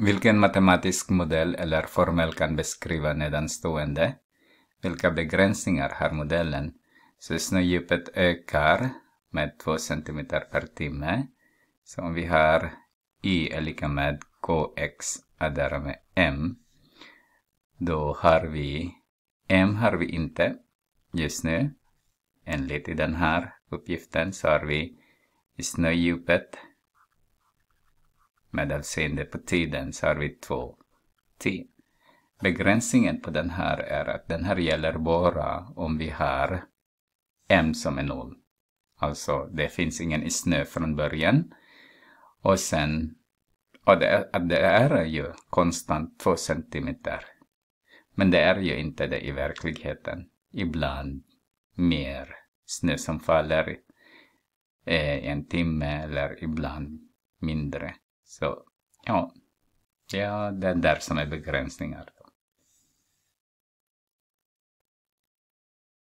Vilken matematisk modell eller formel kan beskriva nedanstående? Vilka begränsningar har modellen? Så snödjupet ökar med 2 cm per timme. Så om vi har y är lika med kx addera med m. Då har vi m har vi inte just nu. Enligt i den här uppgiften så har vi snödjupet med avseende på tiden så har vi två tid. Begränsningen på den här är att den här gäller bara om vi har m som är noll. Alltså, det finns ingen snö från början. Och sen, och det är, det är ju konstant två centimeter. Men det är ju inte det i verkligheten. Ibland mer snö som faller i eh, en timme eller ibland mindre. Så ja, det är där som är begränsningar.